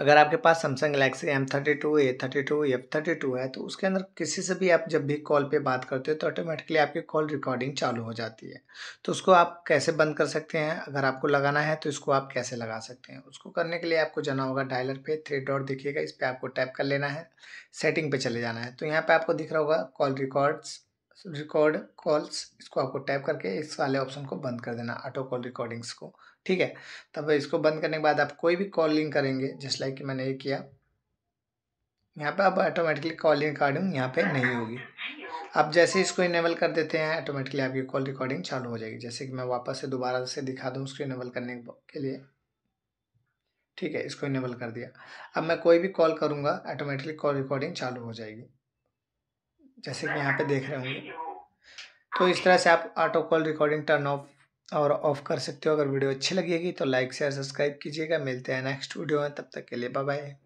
अगर आपके पास Samsung Galaxy M thirty two A thirty two F thirty two है तो उसके अंदर किसी से भी आप जब भी कॉल पे बात करते हो तो ऑटोमेटिकली आपकी कॉल रिकॉर्डिंग चालू हो जाती है तो उसको आप कैसे बंद कर सकते हैं अगर आपको लगाना है तो इसको आप कैसे लगा सकते हैं उसको करने के लिए आपको जाना होगा डायलर पे थ्री डॉट दिखिएगा इस पर आपको टैप कर लेना है सेटिंग पर चले जाना है तो यहाँ पर आपको दिख रहा होगा कॉल रिकॉर्ड्स रिकॉर्ड कॉल्स इसको आपको टैप करके इस वाले ऑप्शन को बंद कर देना ऑटो कॉल रिकॉर्डिंग्स को ठीक है तब इसको बंद करने के बाद आप कोई भी कॉलिंग करेंगे जस्ट लाइक कि मैंने ये किया यहाँ पे आप ऑटोमेटिकली कॉल रिकॉर्डिंग यहाँ पे नहीं होगी आप जैसे इसको इनेबल कर देते हैं ऑटोमेटिकली आपकी कॉल रिकॉर्डिंग चालू हो जाएगी जैसे कि मैं वापस से दोबारा से दिखा दूँ उसको इनेबल करने के लिए ठीक है इसको इनेबल कर दिया अब मैं कोई भी कॉल करूँगा ऑटोमेटिकली कॉल रिकॉर्डिंग चालू हो जाएगी जैसे कि यहाँ पे देख रहे होंगे तो इस तरह से आप auto call recording turn off और ऑफ कर सकते हो अगर वीडियो अच्छी लगेगी तो लाइक शेयर सब्सक्राइब कीजिएगा मिलते हैं नेक्स्ट वीडियो में तब तक के लिए बाय बाय